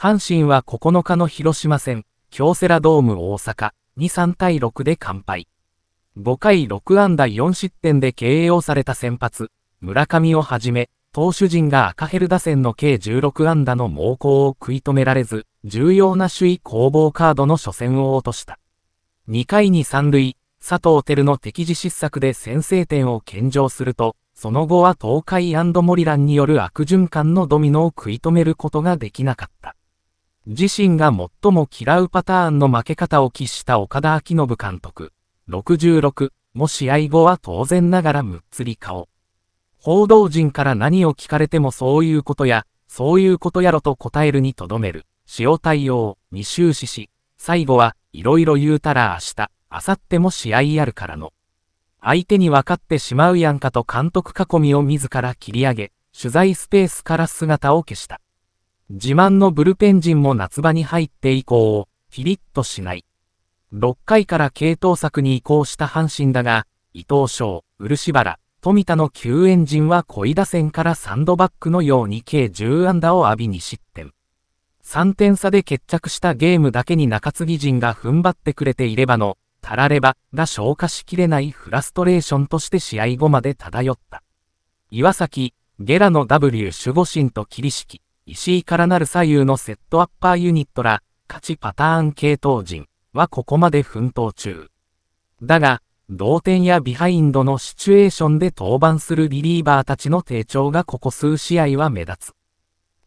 阪神は9日の広島戦、京セラドーム大阪に3対6で完敗。5回6安打4失点で営をされた先発、村上をはじめ、投手陣が赤ヘル打線の計16安打の猛攻を食い止められず、重要な首位攻防カードの初戦を落とした。2回に3塁、佐藤輝の敵地失策で先制点を献上すると、その後は東海モリランによる悪循環のドミノを食い止めることができなかった。自身が最も嫌うパターンの負け方を喫した岡田昭信監督、66も試合後は当然ながらむっつり顔。報道陣から何を聞かれてもそういうことや、そういうことやろと答えるにとどめる、塩対応未終始し、最後はいろいろ言うたら明日、明後日も試合やるからの。相手に分かってしまうやんかと監督囲みを自ら切り上げ、取材スペースから姿を消した。自慢のブルペン陣も夏場に入って以降、ピリッとしない。6回から系統策に移行した阪神だが、伊藤翔、漆原、富田の救援陣は恋打線からサンドバッグのように計10安打を浴び2失点。3点差で決着したゲームだけに中継ぎ陣が踏ん張ってくれていればの、たらればが消化しきれないフラストレーションとして試合後まで漂った。岩崎、ゲラの W 守護神と霧式。石井からなる左右のセットアッパーユニットら、勝ちパターン系統陣はここまで奮闘中。だが、同点やビハインドのシチュエーションで登板するリリーバーたちの低調がここ数試合は目立つ。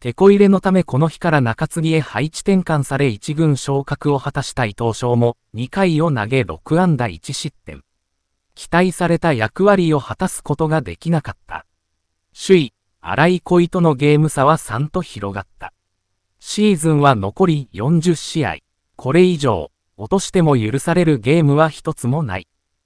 テこ入れのためこの日から中継ぎへ配置転換され1軍昇格を果たした伊藤翔も2回を投げ6安打1失点。期待された役割を果たすことができなかった。首位、荒井恋とのゲーム差は3と広がった。シーズンは残り40試合。これ以上、落としても許されるゲームは一つもない。